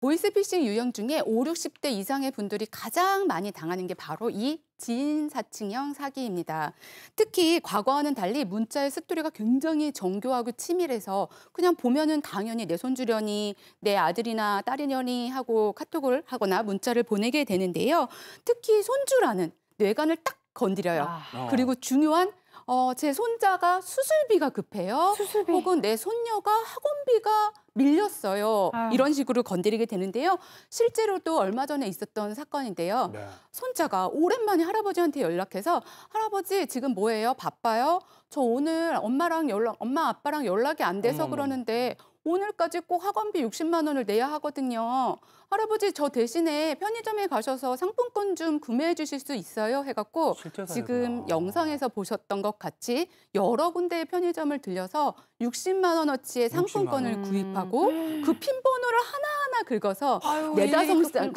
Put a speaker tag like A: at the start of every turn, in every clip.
A: 보이스피싱 유형 중에 5, 60대 이상의 분들이 가장 많이 당하는 게 바로 이진 사칭형 사기입니다. 특히 과거와는 달리 문자의 스토리가 굉장히 정교하고 치밀해서 그냥 보면은 당연히 내 손주려니 내 아들이나 딸이려니 하고 카톡을 하거나 문자를 보내게 되는데요. 특히 손주라는 뇌관을 딱 건드려요. 아. 그리고 중요한 어, 제 손자가 수술비가 급해요. 수술비. 혹은 내 손녀가 학원비가 밀렸어요. 아 이런 식으로 건드리게 되는데요. 실제로 또 얼마 전에 있었던 사건인데요. 네. 손자가 오랜만에 할아버지한테 연락해서 할아버지 지금 뭐예요? 바빠요? 저 오늘 엄마랑 연락 엄마 아빠랑 연락이 안 돼서 어 그러는데 오늘까지 꼭 학원비 60만 원을 내야 하거든요. 할아버지 저 대신에 편의점에 가셔서 상품권 좀 구매해 주실 수 있어요? 해갖고 지금 아. 영상에서 보셨던 것 같이 여러 군데의 편의점을 들려서 60만 원어치의 상품권을 60만 원. 구입하고 음. 그 핀번호를 하나하나 긁어서 네다섯씩 장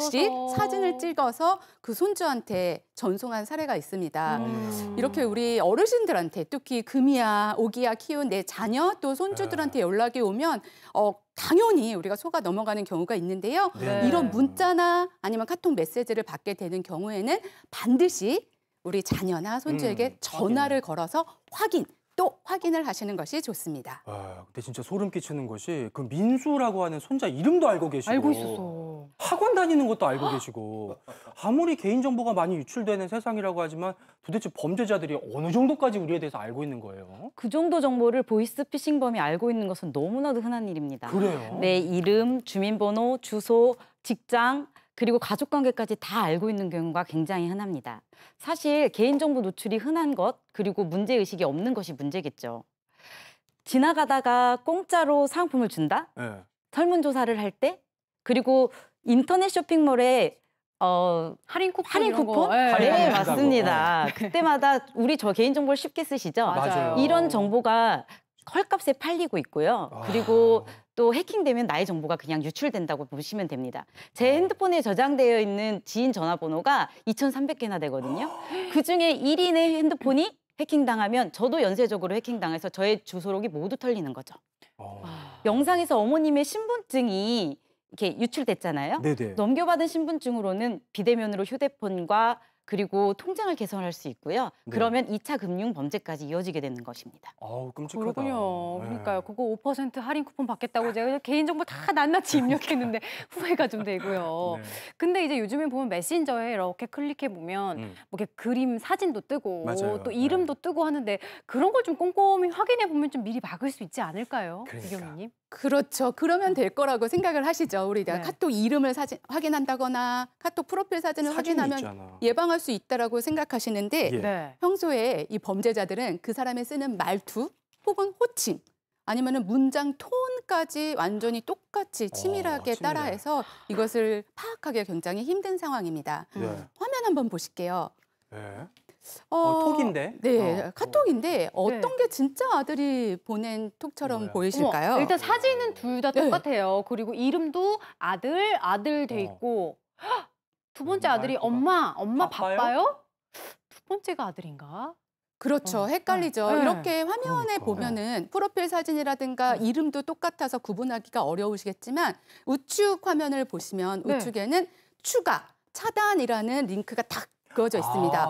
A: 사진을 찍어서 그 손주한테 전송한 사례가 있습니다. 음. 이렇게 우리 어르신들한테 특히 금이야, 오기야 키운 내 자녀 또 손주들한테 네. 연락이 오면 어, 당연히 우리가 속아 넘어가는 경우가 있는데요. 네. 이런 문자나 아니면 카톡 메시지를 받게 되는 경우에는 반드시 우리 자녀나 손주에게 음, 전화를 확인. 걸어서 확인 또 확인을 하시는 것이
B: 좋습니다. 아, 근데 진짜 소름 끼치는 것이 그 민수라고 하는 손자 이름도 알고 계시고 알고 있었어. 학원 다니는 것도 알고 계시고 아무리 개인정보가 많이 유출되는 세상이라고 하지만 도대체 범죄자들이 어느 정도까지 우리에 대해서 알고 있는 거예요?
C: 그 정도 정보를 보이스피싱범이 알고 있는 것은 너무나도 흔한 일입니다. 그래요? 내 이름, 주민번호, 주소, 직장, 그리고 가족관계까지 다 알고 있는 경우가 굉장히 흔합니다. 사실 개인정보 노출이 흔한 것, 그리고 문제의식이 없는 것이 문제겠죠. 지나가다가 공짜로 상품을 준다? 네. 설문조사를 할 때? 그리고 인터넷 쇼핑몰에 어 할인 쿠폰 할인 쿠폰 예, 네, 네 맞습니다. 네. 그때마다 우리 저 개인 정보를 쉽게 쓰시죠. 맞아요. 이런 정보가 헐값에 팔리고 있고요. 아... 그리고 또 해킹되면 나의 정보가 그냥 유출된다고 보시면 됩니다. 제 아. 핸드폰에 저장되어 있는 지인 전화번호가 2,300개나 되거든요. 그 중에 1인의 핸드폰이 해킹당하면 저도 연쇄적으로 해킹당해서 저의 주소록이 모두 털리는 거죠. 아... 영상에서 어머님의 신분증이 이렇게 유출됐잖아요. 네네. 넘겨받은 신분증으로는 비대면으로 휴대폰과 그리고 통장을 개선할 수 있고요. 네. 그러면 2차 금융 범죄까지 이어지게 되는 것입니다. 아 끔찍하다. 그렇군요. 네. 그러니까요.
D: 그거 5% 할인 쿠폰 받겠다고 제가 개인정보 다 낱낱이 입력했는데 후회가 좀 되고요. 네. 근데 이제 요즘에 보면 메신저에 이렇게 클릭해 보면 음. 뭐 이렇게 그림 사진도 뜨고 맞아요. 또 네. 이름도 뜨고 하는데 그런 걸 좀 꼼꼼히 확인해 보면 좀 미리 막을
A: 수 있지 않을까요, 그러니까. 이님 그렇죠. 그러면 될 거라고 생각을 하시죠. 우리 네. 카톡 이름을 사진 확인한다거나 카톡 프로필 사진을 확인하면 있잖아. 예방할 수 있다라고 생각하시는데 예. 네. 평소에 이 범죄자들은 그 사람의 쓰는 말투 혹은 호칭 아니면은 문장 톤까지 완전히 똑같이 어, 치밀하게 오, 따라해서 이것을 파악하기가 굉장히 힘든 상황입니다. 예. 화면 한번 보실게요. 예. 어, 어, 톡인데? 네, 어. 카톡인데 어떤 네. 게 진짜 아들이 보낸 톡처럼 네. 보이실까요? 어머, 일단 사진은 둘 다 똑같아요. 네. 그리고 이름도 아들,
D: 아들 돼 어. 있고 두 음, 번째 아들이 엄마, 엄마 바빠요? 바빠요? 두 번째가 아들인가?
A: 그렇죠. 어, 헷갈리죠. 어, 이렇게 네. 화면에 그러니까. 보면은 프로필 사진이라든가 네. 이름도 똑같아서 구분하기가 어려우시겠지만 우측 화면을 보시면 네. 우측에는 추가, 차단이라는 링크가 딱 그어져 있습니다.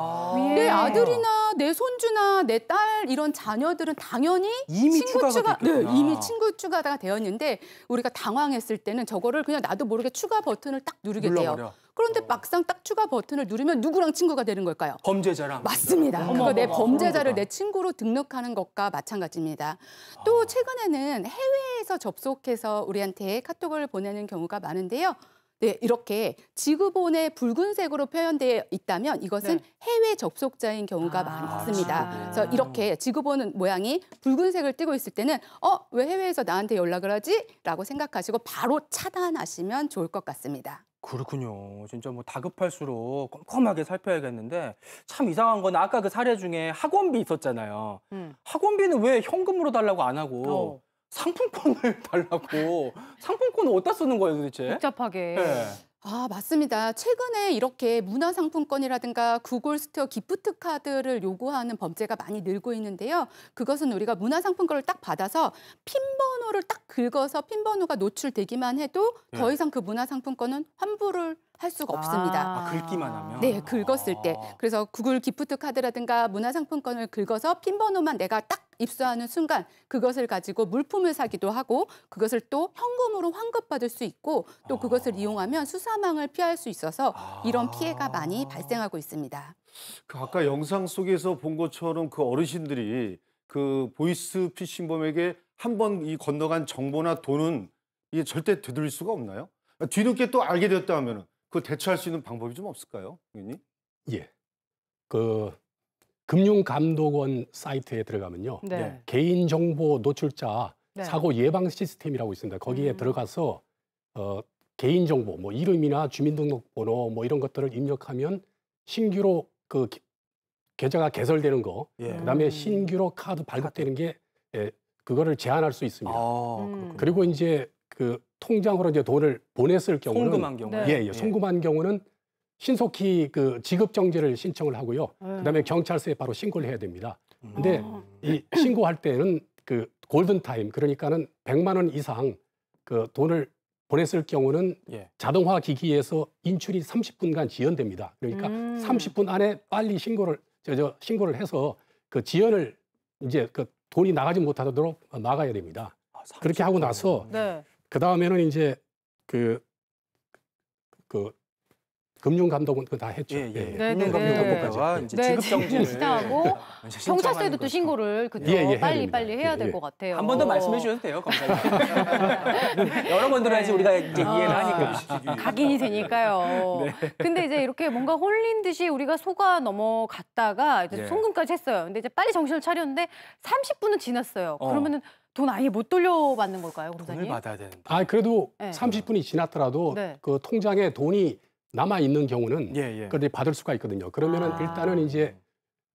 A: 아내 아들이나 내 손주나 내 딸 이런 자녀들은 당연히 이미 친구 추가 네, 이미 친구 추가가 되었는데 우리가 당황했을 때는 저거를 그냥 나도 모르게 추가 버튼을 딱 누르게 돼요. 그런데 막상 딱 추가 버튼을 누르면 누구랑 친구가 되는 걸까요? 범죄자랑. 맞습니다. 어머, 그거 내 어머, 범죄자를 내 친구로 등록하는 것과 마찬가지입니다. 또 아. 최근에는 해외에서 접속해서 우리한테 카톡을 보내는 경우가 많은데요. 네, 이렇게 지구본의 붉은색으로 표현되어 있다면 이것은 네. 해외 접속자인 경우가 아, 많습니다. 아, 그래서 이렇게 지구본 모양이 붉은색을 띄고 있을 때는 어, 왜 해외에서 나한테 연락을 하지? 라고 생각하시고 바로 차단하시면 좋을 것
B: 같습니다. 그렇군요. 진짜 뭐 다급할수록 꼼꼼하게 살펴야겠는데 참 이상한 건 아까 그 사례 중에 학원비 있었잖아요. 음. 학원비는 왜 현금으로 달라고 안 하고 어. 상품권을 달라고 상품권을 어디다 쓰는 거예요 도대체?
A: 복잡하게. 네. 아, 맞습니다. 최근에 이렇게 문화상품권이라든가 구글 스토어 기프트 카드를 요구하는 범죄가 많이 늘고 있는데요. 그것은 우리가 문화상품권을 딱 받아서 핀번호를 딱 긁어서 핀번호가 노출되기만 해도 더 네. 이상 그 문화상품권은 환불을 할 수가 없습니다.
B: 아, 긁기만 하면? 네,
A: 긁었을 때. 아. 그래서 구글 기프트 카드라든가 문화상품권을 긁어서 핀번호만 내가 딱 입수하는 순간 그것을 가지고 물품을 사기도 하고 그것을 또 현금으로 환급받을 수 있고 또 아. 그것을 아... 이용하면 수사망을 피할 수 있어서 이런 아. 피해가 많이 발생하고 있습니다.
B: 그 아까 영상 속에서 본 것처럼 그 어르신들이 그 보이스 피싱범에게 한 번 이 건너간 정보나 돈은 이게 절대 되돌릴 수가 없나요? 뒤늦게 또 알게 되었다 하면은 그 대처할 수 있는 방법이 좀 없을까요, 의님 예. 그 금융감독원 사이트에 들어가면요. 네. 네. 개인정보 노출자 네. 사고 예방 시스템이라고 있습니다. 거기에 음. 들어가서 어, 개인정보, 뭐 이름이나 주민등록번호 뭐 이런 것들을 입력하면 신규로 그 계좌가 개설되는 거, 예. 그다음에 음. 신규로 카드 발급되는 게 예, 그거를 제한할 수 있습니다. 아, 음. 그리고 이제 그 통장으로 이제 돈을 보냈을 경우는 송금한 경우 예, 예, 예, 송금한 경우는 신속히 그 지급 정지를 신청을 하고요. 네. 그다음에 경찰서에 바로 신고를 해야 됩니다. 음. 근데 아. 이 신고할 때는 그 골든 타임 그러니까는 100만 원 이상 그 돈을 보냈을 경우는 예. 자동화 기기에서 인출이 30분간 지연됩니다. 그러니까 음. 30분 안에 빨리 신고를 저, 저 신고를 해서 그 지연을 이제 그 돈이 나가지 못하도록 막아야 됩니다. 아, 그렇게 하고 나서 네. 그 다음에는 이제 그, 그, 금융감독은 그다 했죠. 예, 예. 예. 예, 예. 네, 금융감독과 이제 지급정지를 시하고 경찰서에도
D: 또 신고를 그때 예, 예, 빨리 빨리 해야 될 것 같아요. 한 번 더 말씀해 주셔도 어. 돼요,
B: 검사님. 여러 분 들어야지 우리가 네. 이제 이해를 아, 하니까.
D: 각인이 되니까요. 네. 근데 이제 이렇게 뭔가 홀린 듯이 우리가 속아 넘어갔다가 이제 네. 송금까지 했어요. 근데 이제 빨리 정신을 차렸는데 30분은 지났어요. 어. 그러면은 돈 아예 못 돌려받는 걸까요, 공사님? 돈을
B: 받아야 되는데. 아 그래도 네. 30분이 지났더라도 네. 그 통장에 돈이 남아 있는 경우는 예, 예. 그걸 받을 수가 있거든요. 그러면은 아. 일단은 이제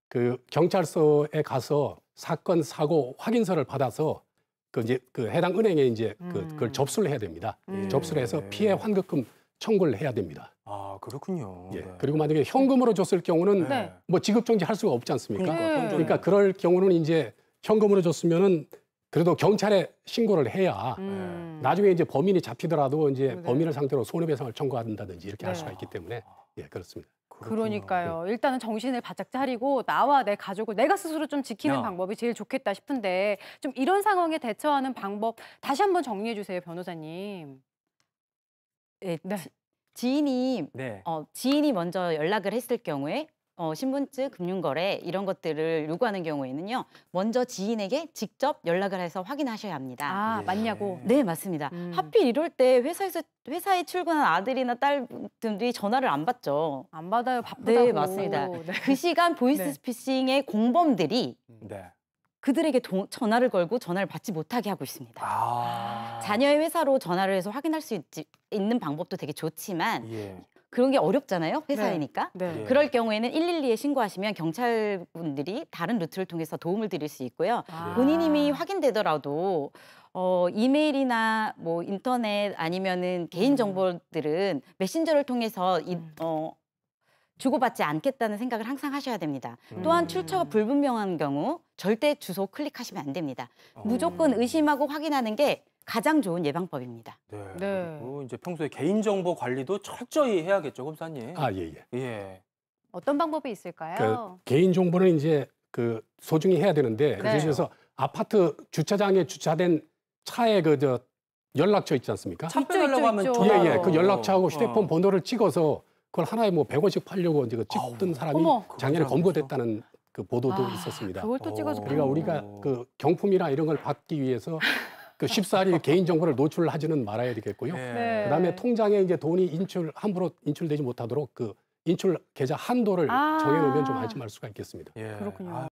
B: 그 경찰서에 가서 사건 사고 확인서를 받아서 그 이제 그 해당 은행에 이제 그, 음. 그걸 접수를 해야 됩니다. 예. 접수를 해서 예. 피해 환급금 청구를 해야 됩니다. 아 그렇군요. 예. 네. 그리고 만약에 현금으로 줬을 경우는 네. 뭐 지급정지 할 수가 없지 않습니까? 그러니까, 네. 그러니까 그럴 경우는 이제 현금으로 줬으면은 그래도 경찰에 신고를 해야 음. 나중에 이제 범인이 잡히더라도 이제 네. 범인을 상대로 손해배상을 청구한다든지 이렇게 네. 할 수가 있기 때문에 예 그렇습니다.
D: 그렇구나. 그러니까요. 예. 일단은 정신을 바짝 차리고 나와 내 가족을 내가 스스로 좀 지키는 야. 방법이 제일 좋겠다 싶은데 좀 이런 상황에 대처하는 방법 다시 한번 정리해 주세요, 변호사님.
C: 예, 네. 네. 지인이 네. 어, 지인이 먼저 연락을 했을 경우에 어, 신분증, 금융거래 이런 것들을 요구하는 경우에는요. 먼저 지인에게 직접 연락을 해서 확인하셔야 합니다. 아, 예. 맞냐고? 네, 맞습니다. 음. 하필 이럴 때 회사에서 회사에 출근한 아들이나 딸 등들이 전화를 안 받죠. 안 받아요. 바쁘다고. 네, 맞습니다. 네. 그 시간 보이스피싱의 네. 공범들이 음, 네. 그들에게 도, 전화를 걸고 전화를 받지 못하게 하고 있습니다. 아... 자녀의 회사로 전화를 해서 확인할 수 있지, 있는 방법도 되게 좋지만 예. 그런 게 어렵잖아요. 네. 회사이니까. 네. 네. 그럴 경우에는 112에 신고하시면 경찰분들이 다른 루트를 통해서 도움을 드릴 수 있고요. 아. 본인 이미 확인되더라도 어, 이메일이나 뭐 인터넷 아니면은 개인 음. 정보들은 메신저를 통해서 이, 음. 어, 주고받지 않겠다는 생각을 항상 하셔야 됩니다. 음. 또한 출처가 불분명한 경우 절대 주소 클릭하시면 안 됩니다. 어. 무조건 의심하고 확인하는 게 가장 좋은 예방법입니다.
B: 네. 네. 그리고 이제 평소에 개인정보 관리도 철저히 해야겠죠, 검사님. 아, 예, 예. 예.
C: 어떤 방법이 있을까요?
B: 그 개인정보는 이제 그 소중히 해야 되는데 네. 그중에서 아파트 주차장에 주차된 차의 그저 연락처 있지 않습니까? 차 빼달라고 하면 전화로. 예, 예. 그 연락처하고 어. 휴대폰 어. 번호를 찍어서 그걸 하나에 뭐 100원씩 팔려고 이제 그 찍던 아 사람이 어머. 작년에 그렇죠, 그렇죠. 검거됐다는 그 보도도 아, 있었습니다. 그걸 또 찍어서 어. 그러니 우리가 그 경품이나 이런 걸 받기 위해서 그 쉽사리 개인정보를 노출하지는 말아야 되겠고요. 네. 네. 그다음에 통장에 이제 돈이 인출 함부로 인출되지 못하도록 그 인출 계좌 한도를 아. 정해놓으면 좀안지말 수가 있겠습니다. 예. 그렇군요.
D: 아,